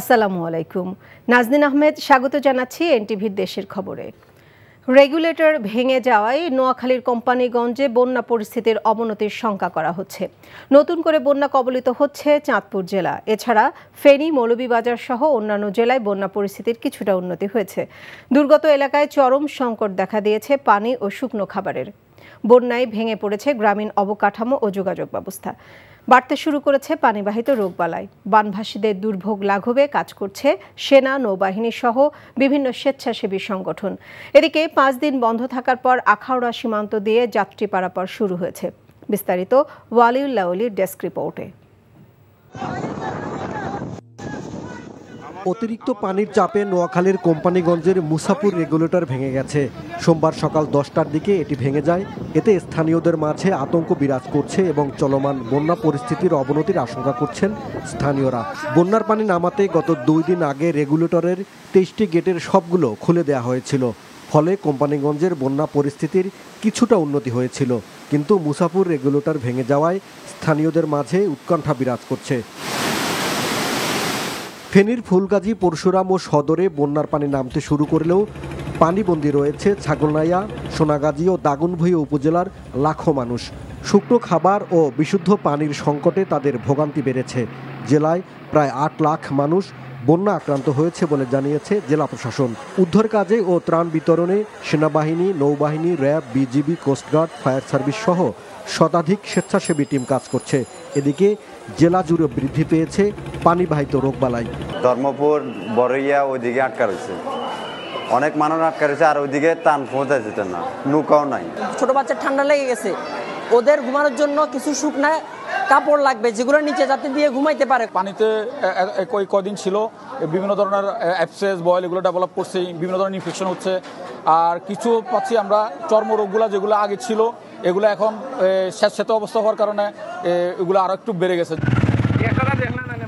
আসসালামু আলাইকুম নাজনিন আহমেদ স্বাগত জানাচ্ছি এনটিভির দেশের খবরে রেগুলেটর ভেঙে যাওয়ায় নোয়াখালীর কোম্পানিগঞ্জে বন্যা পরিস্থিতির অবনতির শঙ্কা করা হচ্ছে নতুন করে বন্যা কবলিত হচ্ছে চাঁদপুর জেলা এছাড়া ফেনী মৌলভীবাজার সহ অন্যান্য জেলায় বন্যা পরিস্থিতির কিছুটা উন্নতি হয়েছে দুর্গত এলাকায় চরম সংকট দেখা দিয়েছে পানি ও শুকনো খাবারের বন্যায় ভেঙে পড়েছে গ্রামীণ অবকাঠামো ও যোগাযোগ ব্যবস্থা বাড়তে শুরু করেছে পানিবাহিত রোগবালাই বানভাসীদের দুর্ভোগ লাঘবে কাজ করছে সেনা নৌবাহিনী সহ বিভিন্ন স্বেচ্ছাসেবী সংগঠন এদিকে পাঁচ দিন বন্ধ থাকার পর আখাউড়া সীমান্ত দিয়ে যাত্রী পারাপার শুরু হয়েছে বিস্তারিত ওয়ালিউল্লাউলির ডেস্ক রিপোর্টে অতিরিক্ত পানির চাপে নোয়াখালীর কোম্পানিগঞ্জের মুসাপুর রেগুলেটর ভেঙে গেছে সোমবার সকাল দশটার দিকে এটি ভেঙে যায় এতে স্থানীয়দের মাঝে আতঙ্ক বিরাজ করছে এবং চলমান বন্যা পরিস্থিতির অবনতির আশঙ্কা করছেন স্থানীয়রা বন্যার পানি নামাতে গত দুই দিন আগে রেগুলেটরের তেইশটি গেটের সবগুলো খুলে দেওয়া হয়েছিল ফলে কোম্পানিগঞ্জের বন্যা পরিস্থিতির কিছুটা উন্নতি হয়েছিল কিন্তু মুসাপুর রেগুলেটর ভেঙে যাওয়ায় স্থানীয়দের মাঝে উৎকণ্ঠা বিরাজ করছে ফেনীর ফুলগাজী পরশুরাম ও সদরে বন্যার পানি নামতে শুরু করলেও পানিবন্দি রয়েছে ছাগলনাইয়া সোনাগাজী ও দাগুনভূঞা উপজেলার লাখো মানুষ শুকনো খাবার ও বিশুদ্ধ পানির সংকটে তাদের ভোগান্তি বেড়েছে জেলায় প্রায় আট লাখ মানুষ বন্যা আক্রান্ত হয়েছে বলে জানিয়েছে জেলা প্রশাসন উদ্ধার কাজে ও ত্রাণ বিতরণে সেনাবাহিনী নৌবাহিনী RAB BGB coast guard fire service সহ শতাধিক স্বেচ্ছাসেবী টিম কাজ করছে এদিকে জেলা জুড়ে বৃদ্ধি পেয়েছে পানিবাহিত রোগবালাই ধর্মপুর বড়ইয়া ওইদিকে আটকা রয়েছে অনেক মানুষ আটকা রয়েছে আর ওইদিকে টান পৌঁছায় যেতে না নৌকাও নাই ছোট বাচ্চার ঠান্ডা লেগে গেছে ওদের ঘুমানোর জন্য কিছু শুকনা কাপড় লাগবে যেগুলো নিচে যাতে দিয়ে ঘুমাইতে পারে পানিতে কই কদিন ছিল বিভিন্ন ধরনের অ্যাপসেস বয়েল এগুলো ডেভেলপ করছে বিভিন্ন ধরনের ইনফেকশন হচ্ছে আর কিছু পাচ্ছি আমরা চর্মরোগগুলো যেগুলো আগে ছিল এগুলো এখন স্বেচ্ছেত অবস্থা হওয়ার কারণে এগুলো আরও একটু বেড়ে গেছে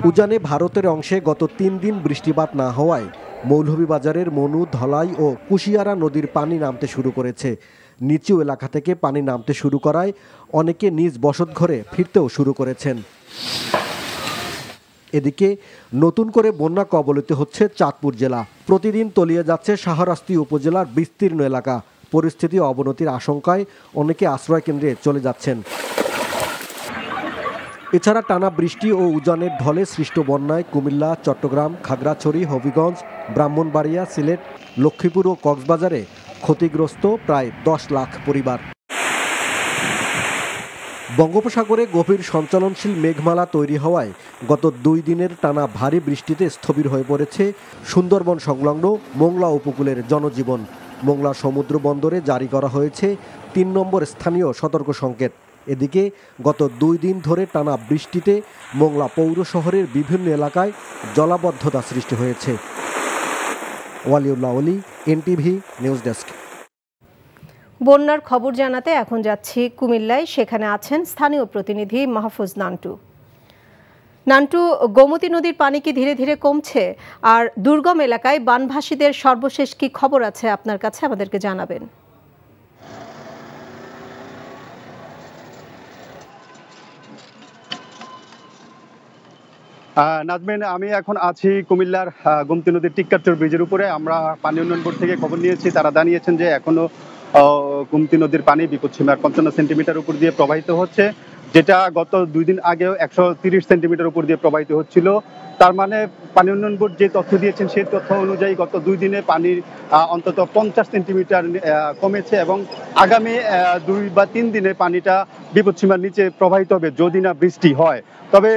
উজানে ভারতের অংশে গত তিন দিন বৃষ্টিপাত না হওয়ায় মৌলভীবাজারের মনু ধলাই ও কুশিয়ারা নদীর পানি নামতে শুরু করেছে নিচু এলাকা থেকে পানি নামতে শুরু করায় অনেকে নিজ বসত ঘরে ফিরতেও শুরু করেছেন এদিকে নতুন করে বন্যা কবলিত হচ্ছে চাঁদপুর জেলা প্রতিদিন তলিয়ে যাচ্ছে শাহরাস্তি উপজেলার বিস্তীর্ণ এলাকা পরিস্থিতি অবনতির আশঙ্কায় অনেকে আশ্রয় কেন্দ্রে চলে যাচ্ছেন এছাড়া টানা বৃষ্টি ও উজানের ঢলে সৃষ্ট বন্যায় কুমিল্লা চট্টগ্রাম খাগড়াছড়ি হবিগঞ্জ ব্রাহ্মণবাড়িয়া সিলেট লক্ষ্মীপুর ও কক্সবাজারে ক্ষতিগ্রস্ত প্রায় দশ লাখ পরিবার বঙ্গোপসাগরে গভীর সঞ্চালনশীল মেঘমালা তৈরি হওয়ায় গত দুই দিনের টানা ভারী বৃষ্টিতে স্থবির হয়ে পড়েছে সুন্দরবন সংলগ্ন মোংলা উপকূলের জনজীবন মোংলা সমুদ্র বন্দরে জারি করা হয়েছে তিন নম্বর স্থানীয় সতর্ক সংকেত এদিকে গত দুই দিন ধরে টানা বৃষ্টিতে মোংলা পৌর শহরের বিভিন্ন এলাকায় জলাবদ্ধতা সৃষ্টি হয়েছে ওয়ালিউল্লাহ অলি এনটিভি নিউজ ডেস্ক বন্যার খবর জানাতে এখন যাচ্ছি কুমিল্লায় সেখানে আছেন স্থানীয় প্রতিনিধি মাহফুজ নান্টু নান্টু গোমতী নদীর পানি কি ধীরে ধীরে কমছে আর দুর্গম এলাকায় বানভাসীদের সর্বশেষ কি খবর আছে আপনার কাছে আমাদেরকে জানাবেন নাজমেন আমি এখন আছি কুমিল্লার গোমতী নদীর টিক্কারচর ব্রিজের উপরে আমরা পানি উন্নয়ন বোর্ড থেকে খবর নিয়েছি তারা জানিয়েছেন যে এখনো গোমতী নদীর পানি বিপদ সীমার পঞ্চান্ন সেন্টিমিটার উপর দিয়ে প্রবাহিত হচ্ছে যেটা গত দুই দিন আগেও একশো তিরিশ সেন্টিমিটার উপর দিয়ে প্রবাহিত হচ্ছিল তার মানে পানি উন্নয়ন বোর্ড যে তথ্য দিয়েছেন সেই তথ্য অনুযায়ী গত দুই দিনে পানির অন্তত পঞ্চাশ সেন্টিমিটার কমেছে এবং আগামী দুই বা তিন দিনে পানিটা বিপদসীমার নিচে প্রবাহিত হবে যদি না বৃষ্টি হয় তবে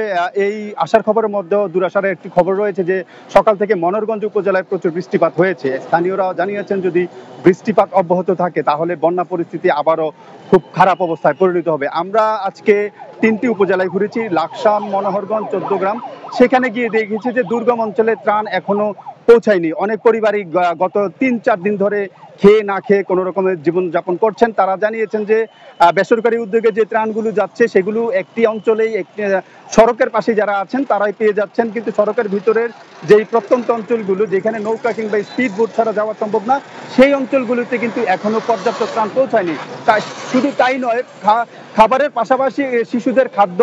এই আশার খবরের মধ্যেও দুরাশার একটি খবর রয়েছে যে সকাল থেকে মনোরগঞ্জ উপজেলায় প্রচুর বৃষ্টিপাত হয়েছে স্থানীয়রা জানিয়েছেন যদি বৃষ্টিপাত অব্যাহত থাকে তাহলে বন্যা পরিস্থিতি আবারও খুব খারাপ অবস্থায় পরিণত হবে আমরা আজকে তিনটি উপজেলায় ঘুরেছি লাকসাম মনোহরগঞ্জ চোদ্দগ্রাম সেখানে গিয়ে দেখেছি যে দুর্গম অঞ্চলে ত্রাণ এখনো পৌঁছায়নি অনেক পরিবারই গত তিন চার দিন ধরে খেয়ে না খেয়ে কোনো রকমের জীবনযাপন করছেন তারা জানিয়েছেন যে বেসরকারি উদ্যোগে যে ত্রাণগুলো যাচ্ছে সেগুলো একটি অঞ্চলেই একটি সড়কের পাশে যারা আছেন তারাই পেয়ে যাচ্ছেন কিন্তু সড়কের ভিতরের যেই প্রত্যন্ত অঞ্চলগুলো যেখানে নৌকা কিংবা স্পিড বোট ছাড়া যাওয়া সম্ভব না সেই অঞ্চলগুলোতে কিন্তু এখনও পর্যাপ্ত ত্রাণ পৌঁছায়নি তাই শুধু তাই নয় খাবারের পাশাপাশি শিশুদের খাদ্য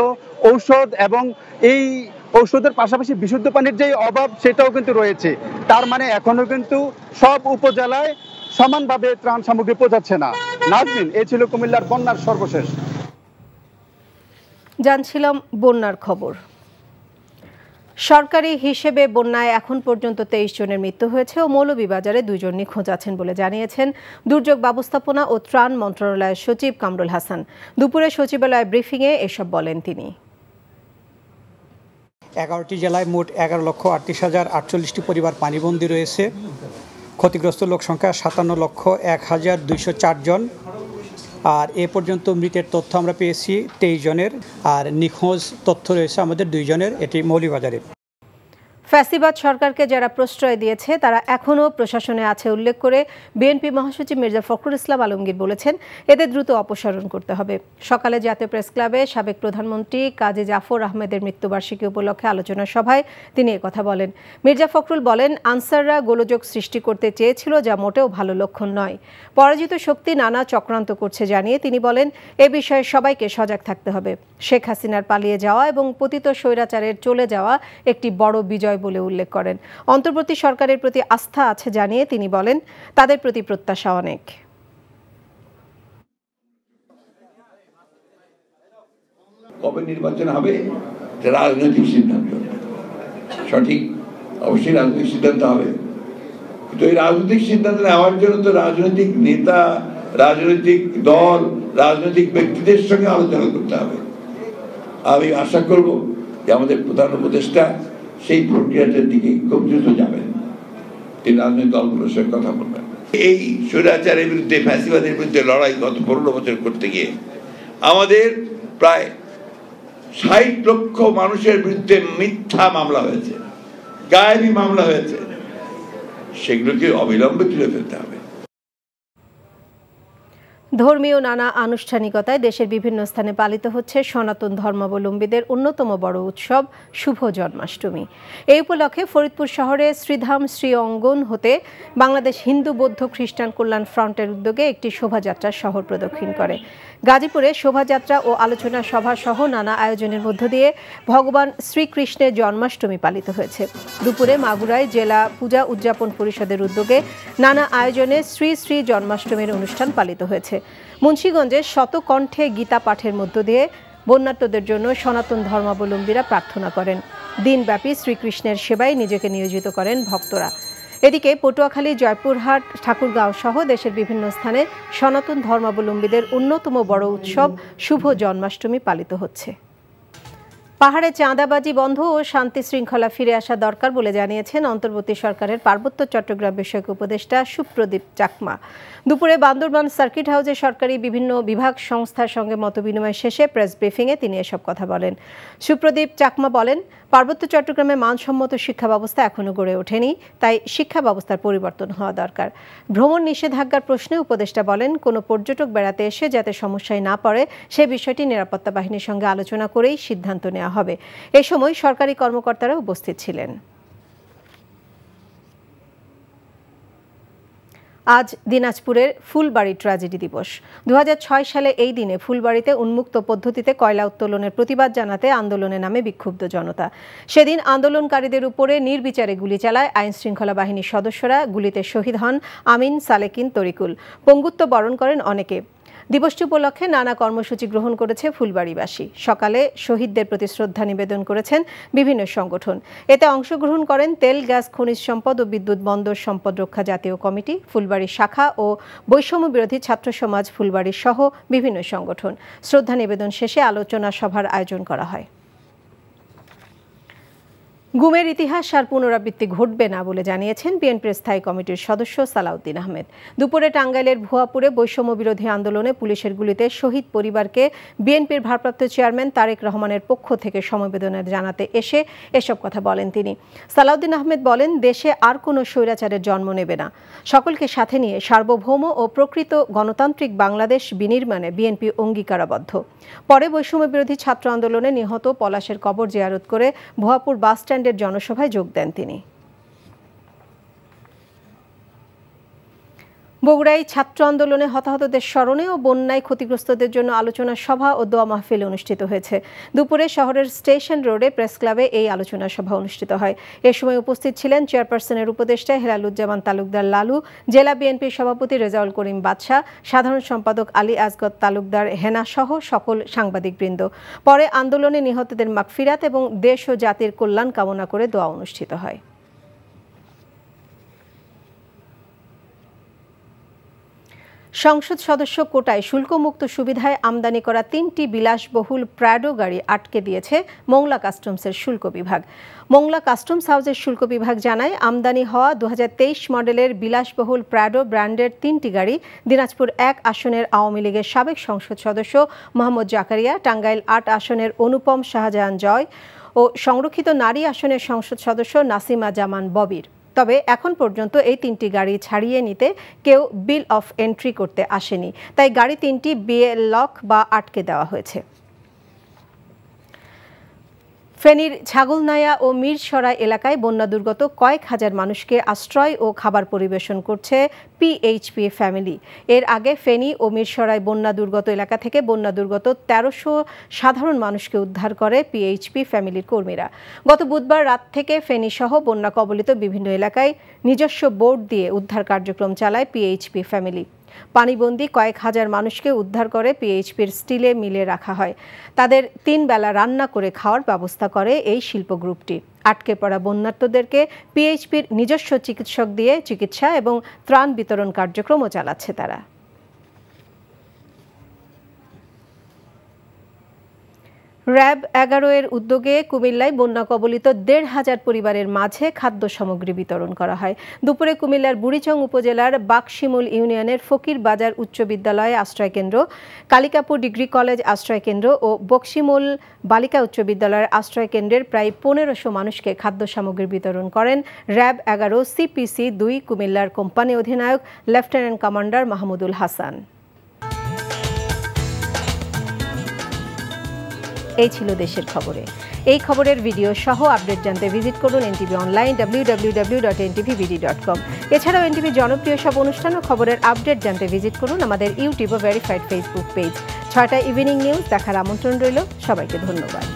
ঔষধ এবং এই ওষুধের পাশাপাশি বিশুদ্ধ পানির যে অভাব সেটাও কিন্তু রয়েছে তার মানে এখনো কিন্তু সব উপজেলায় সমানভাবে ত্রাণ সামগ্রী পৌঁছাচ্ছে না নাজমিন এ ছিল কুমিল্লার বন্যার সর্বশেষ জানছিলাম বন্যার খবর সরকারি হিসেবে বন্যায় এখন পর্যন্ত তেইশ জনের মৃত্যু হয়েছে ও মৌলভীবাজারে দুজন নিখোঁজ আছেন বলে জানিয়েছেন দুর্যোগ ব্যবস্থাপনা ও ত্রাণ মন্ত্রণালয়ের সচিব কামরুল হাসান দুপুরে সচিবালয়ে ব্রিফিংয়ে এসব বলেন তিনি এগারোটি জেলায় মোট এগারো লক্ষ আটত্রিশ হাজার আটচল্লিশটি পরিবার পানিবন্দী রয়েছে ক্ষতিগ্রস্ত লোক সংখ্যা সাতান্ন লক্ষ এক হাজার দুইশো চারজন আর এ পর্যন্ত মৃতের তথ্য আমরা পেয়েছি তেইশ জনের আর নিখোঁজ তথ্য রয়েছে আমাদের দুইজনের এটি মৌলিবাজারের ফ্যাসিবাদ সরকারকে যারা প্রশ্রয় দিয়েছে তারা এখনও প্রশাসনে আছে উল্লেখ করে বিএনপি মহাসচিব মির্জা ফখরুল ইসলাম আলমগীর বলেছেন এদের দ্রুত অপসারণ করতে হবে সকালে জাতীয় প্রেস ক্লাবে সাবেক প্রধানমন্ত্রী কাজী জাফর আহমেদের মৃত্যুবার্ষিকী উপলক্ষে আলোচনা সভায় তিনি কথা বলেন মির্জা ফখরুল বলেন আনসাররা গোলযোগ সৃষ্টি করতে চেয়েছিল যা মোটেও ভালো লক্ষণ নয় পরাজিত শক্তি নানা চক্রান্ত করছে জানিয়ে তিনি বলেন এ বিষয়ে সবাইকে সজাগ থাকতে হবে শেখ হাসিনার পালিয়ে যাওয়া এবং পতিত স্বৈরাচারের চলে যাওয়া একটি বড় বিজয় বিষয় বলে উল্লেখ করেন অন্তর্বর্তী সরকারের প্রতি আস্থা আছে জানিয়ে তিনি বলেন তাদের প্রতি প্রত্যাশা অনেক কবে নির্বাচন হবে রাজনৈতিক সিদ্ধান্ত সঠিক অবশ্যই রাজনৈতিক সিদ্ধান্ত হবে তো এই রাজনৈতিক সিদ্ধান্ত নেওয়ার জন্য তো রাজনৈতিক নেতা রাজনৈতিক দল রাজনৈতিক ব্যক্তিদের সঙ্গে আলোচনা করতে হবে আমি আশা করব যে আমাদের প্রধান উপদেষ্টা সেই প্রক্রিয়াটার দিকে খুব দ্রুত যাবেন তিনি রাজনৈতিক দলগুলোর সঙ্গে কথা বলবেন এই স্বৈরাচারের বিরুদ্ধে ফ্যাসিবাদের বিরুদ্ধে লড়াই গত পনেরো বছর করতে গিয়ে আমাদের প্রায় ষাট লক্ষ মানুষের বিরুদ্ধে মিথ্যা মামলা হয়েছে গায়েবী মামলা হয়েছে সেগুলোকে অবিলম্বে তুলে ফেলতে হবে ধর্মীয় নানা আনুষ্ঠানিকতায় দেশের বিভিন্ন স্থানে পালিত হচ্ছে সনাতন ধর্মাবলম্বীদের অন্যতম বড় উৎসব শুভ জন্মাষ্টমী এই উপলক্ষে ফরিদপুর শহরে শ্রীধাম শ্রী অঙ্গন হতে বাংলাদেশ হিন্দু বৌদ্ধ খ্রিস্টান কল্যাণ ফ্রন্টের উদ্যোগে একটি শোভাযাত্রা শহর প্রদক্ষিণ করে গাজীপুরে শোভাযাত্রা ও আলোচনা সভা সহ নানা আয়োজনের মধ্য দিয়ে ভগবান শ্রীকৃষ্ণের জন্মাষ্টমী পালিত হয়েছে দুপুরে মাগুরায় জেলা পূজা উদযাপন পরিষদের উদ্যোগে নানা আয়োজনে শ্রী শ্রী জন্মাষ্টমীর অনুষ্ঠান পালিত হয়েছে মুন্সীগঞ্জে শতকণ্ঠে গীতা পাঠের মধ্য দিয়ে বন্যাট্যদের জন্য সনাতন ধর্মাবলম্বীরা প্রার্থনা করেন দিনব্যাপী শ্রীকৃষ্ণের সেবায় নিজেকে নিয়োজিত করেন ভক্তরা এদিকে পটুয়াখালী জয়পুরহাট ঠাকুরগাঁও সহ দেশের বিভিন্ন স্থানে সনাতন ধর্মাবলম্বীদের অন্যতম বড় উৎসব শুভ জন্মাষ্টমী পালিত হচ্ছে পাহাড়ে চাঁদাবাজি বন্ধ ও শান্তি শৃঙ্খলা ফিরে আসা দরকার বলে জানিয়েছেন অন্তর্বর্তী সরকারের পার্বত্য চট্টগ্রাম বিষয়ক উপদেষ্টা সুপ্রদীপ চাকমা দুপুরে বান্দরবান সার্কিট হাউসে সরকারি বিভিন্ন বিভাগ সংস্থার সঙ্গে মতবিনিময় শেষে প্রেস ব্রিফিংয়ে তিনি এসব কথা বলেন সুপ্রদীপ চাকমা বলেন পার্বত্য চট্টগ্রামে মানসম্মত শিক্ষা ব্যবস্থা এখনো গড়ে ওঠেনি তাই শিক্ষা ব্যবস্থার পরিবর্তন হওয়া দরকার ভ্রমণ নিষেধাজ্ঞার প্রশ্নে উপদেষ্টা বলেন কোনো পর্যটক বেড়াতে এসে যাতে সমস্যায় না পড়ে সে বিষয়টি নিরাপত্তা বাহিনীর সঙ্গে আলোচনা করেই সিদ্ধান্ত নেওয়া হবে এ সময় সরকারি কর্মকর্তারা উপস্থিত ছিলেন আজ দিনাজপুরের ফুলবাড়ি ট্র্যাজেডি দিবস দু সালে এই দিনে ফুলবাড়িতে উন্মুক্ত পদ্ধতিতে কয়লা উত্তোলনের প্রতিবাদ জানাতে আন্দোলনে নামে বিক্ষুব্ধ জনতা সেদিন আন্দোলনকারীদের উপরে নির্বিচারে গুলি চালায় আইন শৃঙ্খলা বাহিনীর সদস্যরা গুলিতে শহীদ হন আমিন সালেকিন তরিকুল পঙ্গুত্ব বরণ করেন অনেকে দিবসটি উপলক্ষে নানা কর্মসূচি গ্রহণ করেছে ফুলবাড়িবাসী সকালে শহীদদের প্রতি শ্রদ্ধা নিবেদন করেছেন বিভিন্ন সংগঠন এতে অংশগ্রহণ করেন তেল গ্যাস খনিজ সম্পদ ও বিদ্যুৎ বন্দর সম্পদ রক্ষা জাতীয় কমিটি ফুলবাড়ির শাখা ও বৈষম্য বিরোধী ছাত্র সমাজ ফুলবাড়ির সহ বিভিন্ন সংগঠন শ্রদ্ধা নিবেদন শেষে আলোচনা সভার আয়োজন করা হয় গুমের ইতিহাস আর পুনরাবৃত্তি ঘটবে না বলে জানিয়েছেন বিএনপির স্থায়ী কমিটির সদস্য সালাউদ্দিন আহমেদ দুপুরে টাঙ্গাইলের ভুয়াপুরে বৈষম্য বিরোধী আন্দোলনে পুলিশের গুলিতে শহীদ পরিবারকে বিএনপির ভারপ্রাপ্ত চেয়ারম্যান তারেক রহমানের পক্ষ থেকে সমবেদনা জানাতে এসে এসব কথা বলেন তিনি সালাউদ্দিন আহমেদ বলেন দেশে আর কোনো স্বৈরাচারের জন্ম নেবে না সকলকে সাথে নিয়ে সার্বভৌম ও প্রকৃত গণতান্ত্রিক বাংলাদেশ বিনির্মাণে বিএনপি অঙ্গীকারাবদ্ধ পরে বৈষম্য বিরোধী ছাত্র আন্দোলনে নিহত পলাশের কবর জিয়ারত করে ভুয়াপুর বাস স্ট্যান্ড ইংল্যান্ডের জনসভায় যোগ দেন তিনি বগুড়ায় ছাত্র আন্দোলনে হতাহতদের স্মরণে ও বন্যায় ক্ষতিগ্রস্তদের জন্য আলোচনা সভা ও দোয়া মাহফিল অনুষ্ঠিত হয়েছে দুপুরে শহরের স্টেশন রোডে প্রেস ক্লাবে এই আলোচনা সভা অনুষ্ঠিত হয় এ সময় উপস্থিত ছিলেন চেয়ারপারসনের উপদেষ্টা হেলালুজ্জামান তালুকদার লালু জেলা বিএনপির সভাপতি রেজাউল করিম বাদশাহ সাধারণ সম্পাদক আলী আজগত তালুকদার হেনা সহ সকল সাংবাদিকবৃন্দ পরে আন্দোলনে নিহতদের মাগফিরাত এবং দেশ ও জাতির কল্যাণ কামনা করে দোয়া অনুষ্ঠিত হয় সংসদ সদস্য কোটায় শুল্কমুক্ত সুবিধায় আমদানি করা তিনটি বিলাসবহুল প্রাডো গাড়ি আটকে দিয়েছে মোংলা কাস্টমসের শুল্ক বিভাগ মোংলা কাস্টমস হাউসের শুল্ক বিভাগ জানায় আমদানি হওয়া দু মডেলের বিলাসবহুল প্রাডো ব্র্যান্ডের তিনটি গাড়ি দিনাজপুর এক আসনের আওয়ামী লীগের সাবেক সংসদ সদস্য মোহাম্মদ জাকারিয়া টাঙ্গাইল আট আসনের অনুপম শাহজাহান জয় ও সংরক্ষিত নারী আসনের সংসদ সদস্য নাসিমা জামান ববির তবে এখন পর্যন্ত এই তিনটি গাড়ি ছাড়িয়ে নিতে কেউ বিল অফ এন্ট্রি করতে আসেনি তাই গাড়ি তিনটি বিয়ে লক বা আটকে দেওয়া হয়েছে ফেনীর ছাগলনায়া ও মিরসরাই এলাকায় বন্যা দুর্গত কয়েক হাজার মানুষকে আশ্রয় ও খাবার পরিবেশন করছে পিএইচপি ফ্যামিলি এর আগে ফেনী ও মিরসরায় বন্যা দুর্গত এলাকা থেকে বন্যা দুর্গত তেরোশো সাধারণ মানুষকে উদ্ধার করে পিএইচপি ফ্যামিলির কর্মীরা গত বুধবার রাত থেকে ফেনীসহ বন্যা কবলিত বিভিন্ন এলাকায় নিজস্ব বোর্ড দিয়ে উদ্ধার কার্যক্রম চালায় পিএইচপি ফ্যামিলি পানিবন্দি কয়েক হাজার মানুষকে উদ্ধার করে পিএইচপির স্টিলে মিলে রাখা হয় তাদের তিন বেলা রান্না করে খাওয়ার ব্যবস্থা করে এই শিল্প গ্রুপটি আটকে পড়া বন্যার্তদেরকে পিএইচপির নিজস্ব চিকিৎসক দিয়ে চিকিৎসা এবং ত্রাণ বিতরণ কার্যক্রমও চালাচ্ছে তারা র্যাব এগারো এর উদ্যোগে কুমিল্লায় বন্যা কবলিত দেড় হাজার পরিবারের মাঝে খাদ্য সামগ্রী বিতরণ করা হয় দুপুরে কুমিল্লার বুড়িচং উপজেলার বাকশিমুল ইউনিয়নের ফকির বাজার উচ্চ বিদ্যালয় আশ্রয়কেন্দ্র কালিকাপুর ডিগ্রি কলেজ আশ্রয়কেন্দ্র ও বকশিমুল বালিকা উচ্চ বিদ্যালয়ের আশ্রয়কেন্দ্রের প্রায় পনেরোশো মানুষকে খাদ্য সামগ্রী বিতরণ করেন র্যাব এগারো সিপিসি দুই কুমিল্লার কোম্পানি অধিনায়ক লেফটেন্যান্ট কমান্ডার মাহমুদুল হাসান এই ছিল দেশের খবরে এই খবরের ভিডিও সহ আপডেট জানতে ভিজিট করুন NTV online W W W dot NTV dot com এছাড়াও এনটিভি জনপ্রিয় সব অনুষ্ঠান ও খবরের আপডেট জানতে ভিজিট করুন আমাদের ইউটিউব ও ভেরিফাইড ফেসবুক পেজ ছয়টা ইভিনিং নিউজ দেখার আমন্ত্রণ রইল সবাইকে ধন্যবাদ